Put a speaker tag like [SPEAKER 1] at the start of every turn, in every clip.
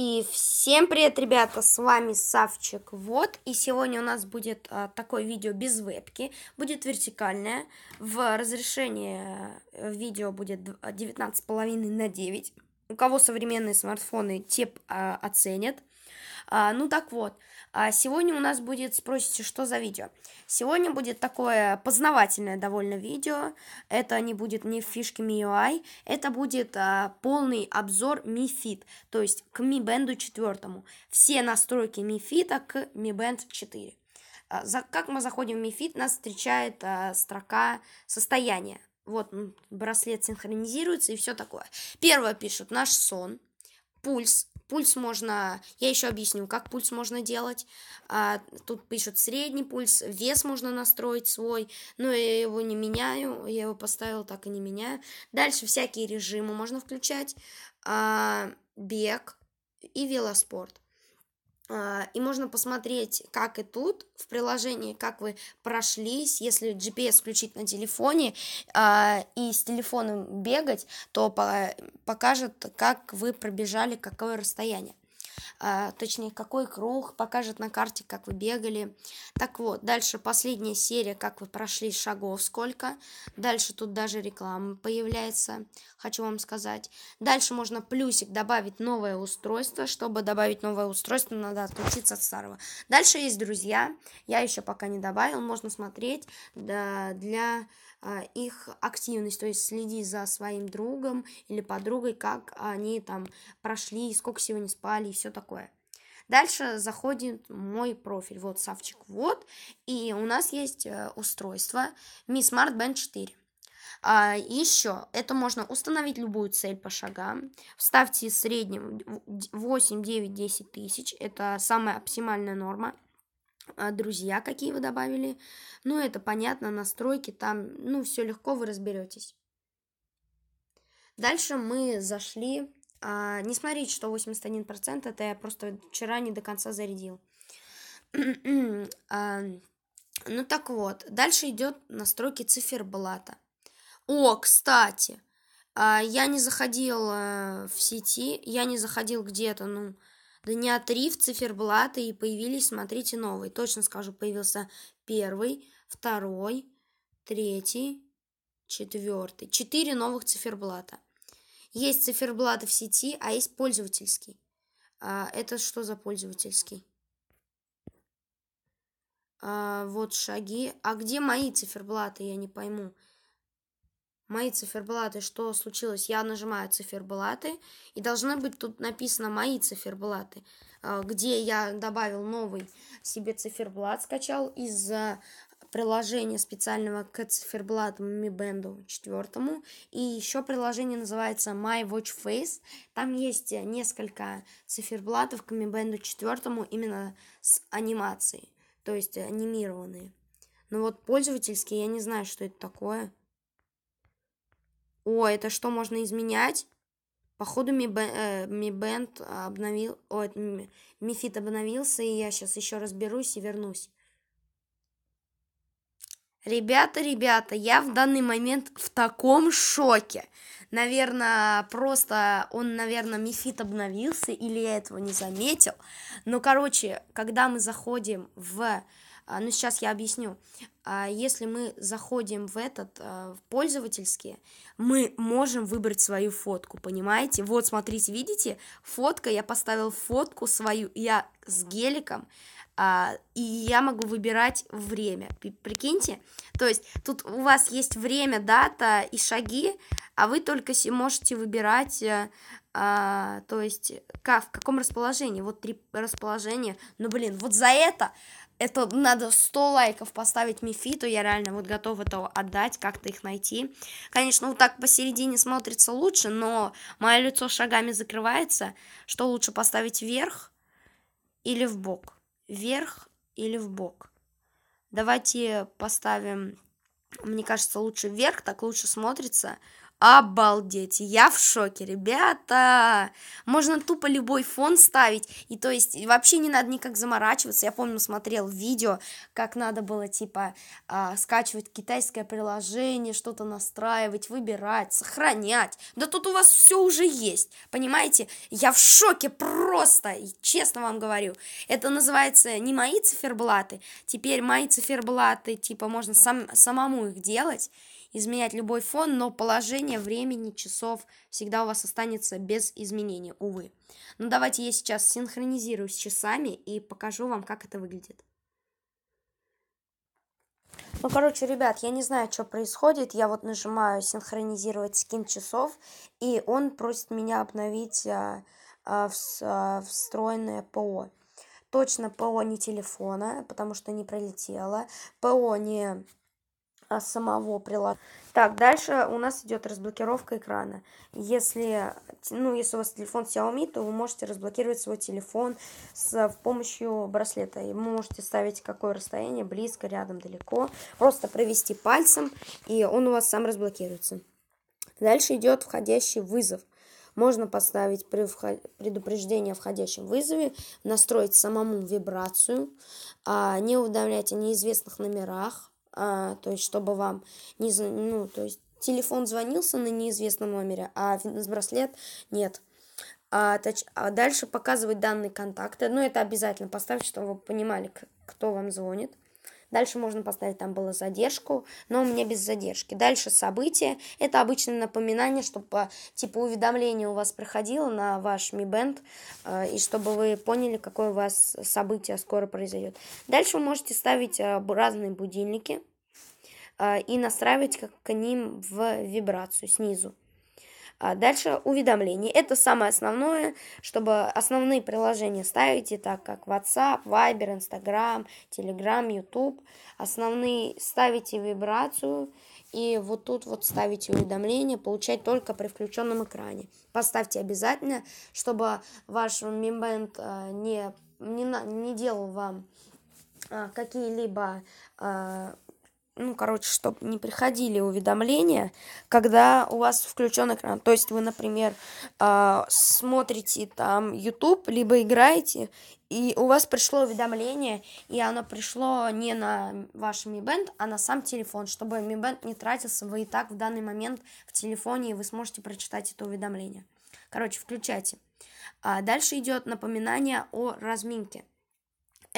[SPEAKER 1] И всем привет, ребята, с вами Савчик. Вот, и сегодня у нас будет а, такое видео без вебки, будет вертикальное, в разрешении э, видео будет 19,5 на 9. У кого современные смартфоны, те а, оценят. А, ну так вот, а сегодня у нас будет, спросите, что за видео. Сегодня будет такое познавательное довольно видео. Это не будет не фишки MIUI, это будет а, полный обзор Mi Fit, то есть к Mi Band 4. Все настройки Mi Fit а к Mi Band 4. А, за, как мы заходим в Mi Fit, нас встречает а, строка состояния. Вот, браслет синхронизируется и все такое. Первое пишут наш сон, пульс, Пульс можно, я еще объясню, как пульс можно делать. А, тут пишут средний пульс, вес можно настроить свой, но я его не меняю, я его поставил, так и не меняю. Дальше всякие режимы можно включать, а, бег и велоспорт. А, и можно посмотреть, как и тут в приложении, как вы прошлись. Если GPS включить на телефоне а, и с телефоном бегать, то по покажет, как вы пробежали, какое расстояние. А, точнее, какой круг, покажет на карте, как вы бегали. Так вот, дальше последняя серия, как вы прошли шагов, сколько. Дальше тут даже реклама появляется, хочу вам сказать. Дальше можно плюсик добавить новое устройство. Чтобы добавить новое устройство, надо отключиться от старого. Дальше есть друзья, я еще пока не добавил, можно смотреть да, для а, их активность, то есть следи за своим другом или подругой, как они там прошли, сколько сегодня спали и все такое. Дальше заходит мой профиль, вот Савчик, вот, и у нас есть э, устройство Mi Smart Band 4. А, еще это можно установить любую цель по шагам. Вставьте в среднем 8, 9, 10 тысяч. Это самая оптимальная норма. А друзья, какие вы добавили. Ну, это понятно, настройки там, ну, все легко, вы разберетесь. Дальше мы зашли, а, не смотрите, что 81%, это я просто вчера не до конца зарядил. а, ну, так вот, дальше идет настройки циферблата. О, кстати, а, я не заходил а, э, в сети, я не заходил где-то, ну, дня три в циферблаты и появились, смотрите, новые. Точно скажу, появился первый, второй, третий, четвертый. Четыре новых циферблата. Есть циферблаты в сети, а есть пользовательский. А, это что за пользовательский? А, вот шаги. А где мои циферблаты, я не пойму. Мои циферблаты, что случилось? Я нажимаю циферблаты, и должны быть тут написано мои циферблаты, а, где я добавил новый себе циферблат, скачал из э, приложения специального к циферблату Mi Band 4. И еще приложение называется My Watch Face. Там есть э, несколько циферблатов к Mi Band 4 именно с анимацией, то есть э, анимированные. Но ну вот пользовательские, я не знаю, что это такое. О, это что, можно изменять? Походу Mi, э, обновил... О, это обновился, и я сейчас еще разберусь и вернусь. Ребята, ребята, я в данный момент в таком шоке. Наверное, просто он, наверное, мифит обновился, или я этого не заметил. Но, короче, когда мы заходим в а, ну, сейчас я объясню. А, если мы заходим в этот, а, в пользовательские, мы можем выбрать свою фотку, понимаете? Вот, смотрите, видите, фотка, я поставил фотку свою, я с геликом, и я могу выбирать время, прикиньте? То есть тут у вас есть время, дата и шаги, а вы только можете выбирать э, а, то есть как, в каком расположении, вот три расположения, ну блин, вот за это это надо 100 лайков поставить Мифиту, я реально вот готова этого отдать, как-то их найти. Конечно, вот так посередине смотрится лучше, но мое лицо шагами закрывается. Что лучше поставить вверх или в бок? Вверх или в бок? Давайте поставим, мне кажется, лучше вверх, так лучше смотрится. Обалдеть, я в шоке, ребята! Можно тупо любой фон ставить, и то есть вообще не надо никак заморачиваться. Я помню, смотрел видео, как надо было, типа, э, скачивать китайское приложение, что-то настраивать, выбирать, сохранять. Да тут у вас все уже есть, понимаете? Я в шоке просто, и честно вам говорю. Это называется не мои циферблаты, теперь мои циферблаты, типа, можно сам, самому их делать, изменять любой фон, но положение времени, часов всегда у вас останется без изменения, увы. Но ну, давайте я сейчас синхронизирую с часами и покажу вам, как это выглядит. Ну, короче, ребят, я не знаю, что происходит. Я вот нажимаю синхронизировать скин часов, и он просит меня обновить а, а, в, а, встроенное ПО. Точно ПО не телефона, потому что не пролетело. ПО не а, самого приложения. Так, дальше у нас идет разблокировка экрана. Если, ну, если у вас телефон Xiaomi, то вы можете разблокировать свой телефон с помощью браслета. И вы можете ставить какое расстояние, близко, рядом, далеко. Просто провести пальцем, и он у вас сам разблокируется. Дальше идет входящий вызов. Можно поставить предупреждение о входящем вызове, настроить самому вибрацию, а, не уведомлять о неизвестных номерах, а, то есть чтобы вам не, ну, то есть телефон звонился на неизвестном номере, а фитнес-браслет нет. А, точ, а дальше показывать данные контакта, ну это обязательно поставьте, чтобы вы понимали, кто вам звонит. Дальше можно поставить, там было задержку, но у меня без задержки. Дальше события. Это обычное напоминание, чтобы а, типа уведомление у вас проходило на ваш Mi Band, э, и чтобы вы поняли, какое у вас событие скоро произойдет. Дальше вы можете ставить э, разные будильники. А, и настраивать как к ним в вибрацию снизу. А дальше уведомления. Это самое основное, чтобы основные приложения ставите, так как WhatsApp, Viber, Instagram, Telegram, YouTube. Основные ставите вибрацию и вот тут вот ставите уведомления, получать только при включенном экране. Поставьте обязательно, чтобы ваш мембент а, не, не, не делал вам какие-либо ну, короче, чтобы не приходили уведомления, когда у вас включен экран. То есть вы, например, э, смотрите там YouTube, либо играете, и у вас пришло уведомление, и оно пришло не на ваш Mi Band, а на сам телефон, чтобы Mi Band не тратился, вы и так в данный момент в телефоне, и вы сможете прочитать это уведомление. Короче, включайте. А дальше идет напоминание о разминке.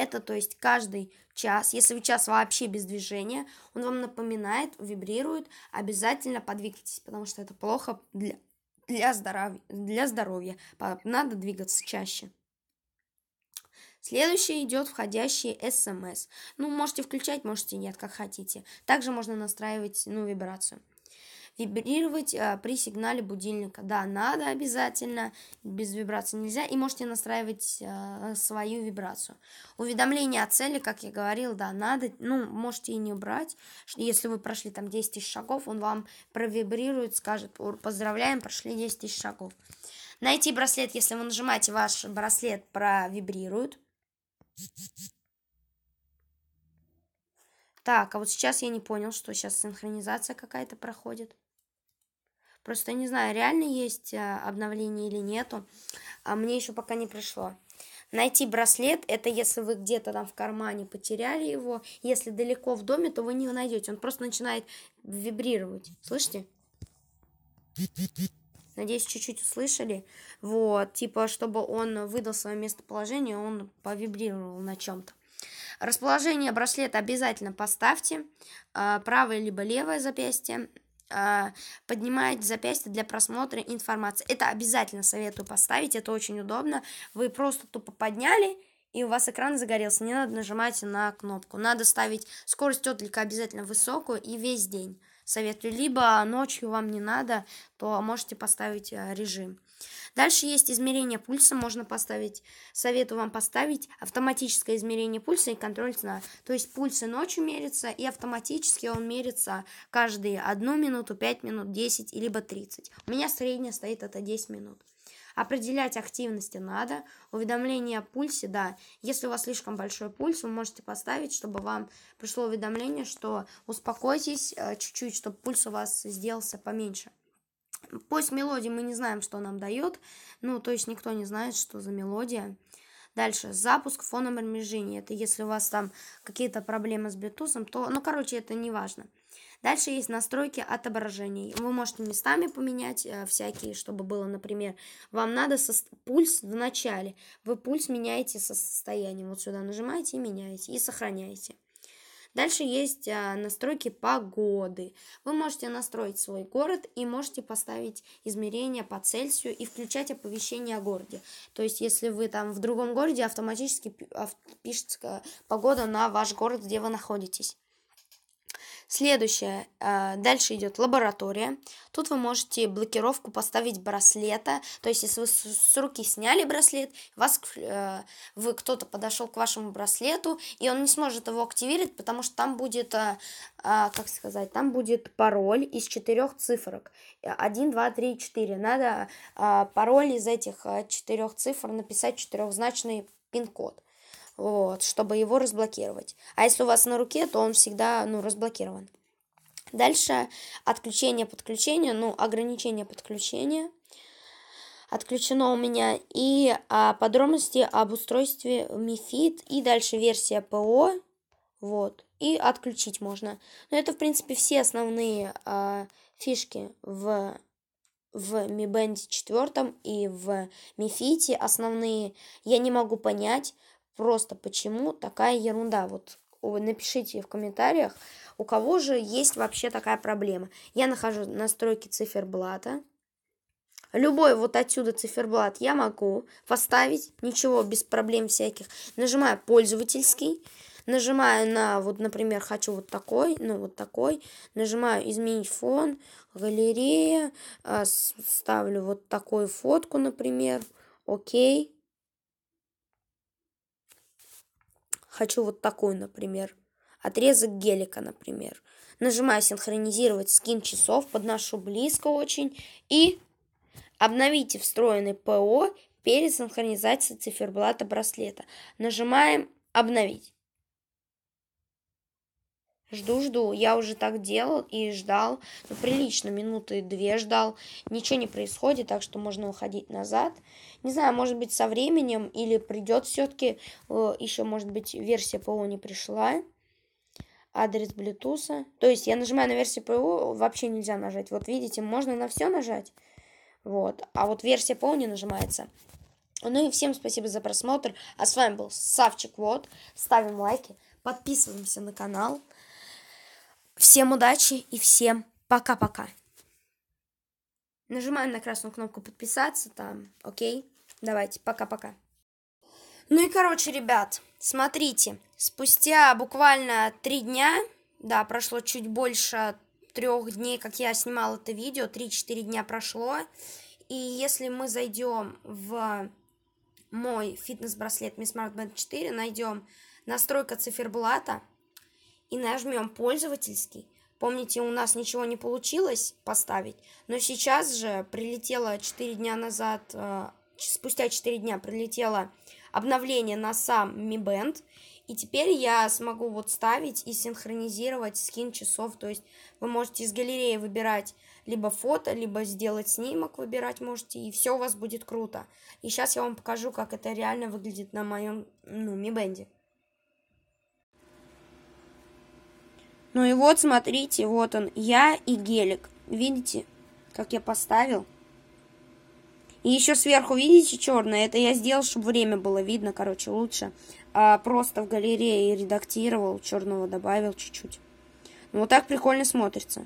[SPEAKER 1] Это, то есть, каждый час, если вы час вообще без движения, он вам напоминает, вибрирует, обязательно подвигайтесь, потому что это плохо для, для, здоровья, для здоровья. Надо двигаться чаще. Следующее идет входящие смс. Эм ну, можете включать, можете нет, как хотите. Также можно настраивать, ну, вибрацию вибрировать а, при сигнале будильника. Да, надо обязательно, без вибрации нельзя, и можете настраивать а, свою вибрацию. Уведомление о цели, как я говорил, да, надо, ну, можете и не убрать, если вы прошли там 10 тысяч шагов, он вам провибрирует, скажет, поздравляем, прошли 10 тысяч шагов. Найти браслет, если вы нажимаете, ваш браслет провибрирует. Так, а вот сейчас я не понял, что сейчас синхронизация какая-то проходит. Просто не знаю, реально есть э, обновление или нету. А мне еще пока не пришло. Найти браслет, это если вы где-то там в кармане потеряли его, если далеко в доме, то вы не его найдете. Он просто начинает вибрировать. Слышите? Надеюсь, чуть-чуть услышали. Вот, типа, чтобы он выдал свое местоположение, он повибрировал на чем-то. Расположение браслета обязательно поставьте. А, правое либо левое запястье. А, поднимает запястье для просмотра информации. Это обязательно советую поставить, это очень удобно. Вы просто тупо подняли, и у вас экран загорелся, не надо нажимать на кнопку. Надо ставить скорость отклика обязательно высокую и весь день советую. Либо ночью вам не надо, то можете поставить э, режим. Дальше есть измерение пульса, можно поставить, советую вам поставить автоматическое измерение пульса и контроль сна. То есть пульсы ночью мерится и автоматически он мерится каждые 1 минуту, 5 минут, 10, либо 30. У меня средняя стоит это 10 минут. Определять активности надо. Уведомление о пульсе, да. Если у вас слишком большой пульс, вы можете поставить, чтобы вам пришло уведомление, что успокойтесь э, чуть-чуть, чтобы пульс у вас сделался поменьше. Поиск мелодии мы не знаем, что нам дает. Ну, то есть никто не знает, что за мелодия. Дальше, запуск в фоновом Это если у вас там какие-то проблемы с Bluetooth, то, ну, короче, это не важно. Дальше есть настройки отображений. Вы можете местами поменять э, всякие, чтобы было, например, вам надо со... пульс в начале. Вы пульс меняете со состоянием. Вот сюда нажимаете и меняете, и сохраняете. Дальше есть а, настройки погоды. Вы можете настроить свой город и можете поставить измерения по Цельсию и включать оповещение о городе. То есть, если вы там в другом городе, автоматически пишется э, погода на ваш город, где вы находитесь. Следующее. Э, дальше идет лаборатория. Тут вы можете блокировку поставить браслета. То есть, если вы с руки сняли браслет, вас, э, вы кто-то подошел к вашему браслету, и он не сможет его активировать, потому что там будет, э, а, как сказать, там будет пароль из четырех цифрок. 1, 2, 3, 4. Надо пароль из этих четырех цифр написать четырехзначный пин-код вот, чтобы его разблокировать. А если у вас на руке, то он всегда, ну, разблокирован. Дальше отключение подключения, ну, ограничение подключения. Отключено у меня и а, подробности об устройстве мифит и дальше версия ПО, вот, и отключить можно. Но это, в принципе, все основные а, фишки в в Mi Band 4 и в Mi Fit основные я не могу понять, просто почему такая ерунда. Вот напишите в комментариях, у кого же есть вообще такая проблема. Я нахожу настройки циферблата. Любой вот отсюда циферблат я могу поставить, ничего, без проблем всяких. Нажимаю «Пользовательский», нажимаю на, вот, например, хочу вот такой, ну, вот такой, нажимаю «Изменить фон», «Галерея», а, ставлю вот такую фотку, например, «Окей». хочу вот такой, например. Отрезок гелика, например. Нажимаю синхронизировать скин часов, подношу близко очень и обновите встроенный ПО перед синхронизацией циферблата браслета. Нажимаем обновить. Жду-жду. Я уже так делал и ждал. Ну, прилично, минуты две ждал. Ничего не происходит, так что можно уходить назад. Не знаю, может быть, со временем или придет все-таки. Э, еще, может быть, версия ПО не пришла. Адрес Bluetooth. То есть я нажимаю на версию ПО, вообще нельзя нажать. Вот видите, можно на все нажать. Вот. А вот версия ПО не нажимается. Ну и всем спасибо за просмотр. А с вами был Савчик Вот. Ставим лайки, подписываемся на канал. Всем удачи и всем пока-пока. Нажимаем на красную кнопку подписаться, там, окей. Давайте, пока-пока. Ну и, короче, ребят, смотрите, спустя буквально три дня, да, прошло чуть больше трех дней, как я снимал это видео, три-четыре дня прошло, и если мы зайдем в мой фитнес-браслет Mi Smart Band 4, найдем настройка циферблата, и нажмем пользовательский. Помните, у нас ничего не получилось поставить, но сейчас же прилетело 4 дня назад, э, спустя 4 дня прилетело обновление на сам Mi Band, и теперь я смогу вот ставить и синхронизировать скин часов, то есть вы можете из галереи выбирать либо фото, либо сделать снимок выбирать можете, и все у вас будет круто. И сейчас я вам покажу, как это реально выглядит на моем ну, Mi Band. Ну и вот, смотрите, вот он, я и гелик. Видите, как я поставил? И еще сверху, видите, черное? Это я сделал, чтобы время было видно, короче, лучше. А просто в галерее редактировал, черного добавил чуть-чуть. Ну, вот так прикольно смотрится.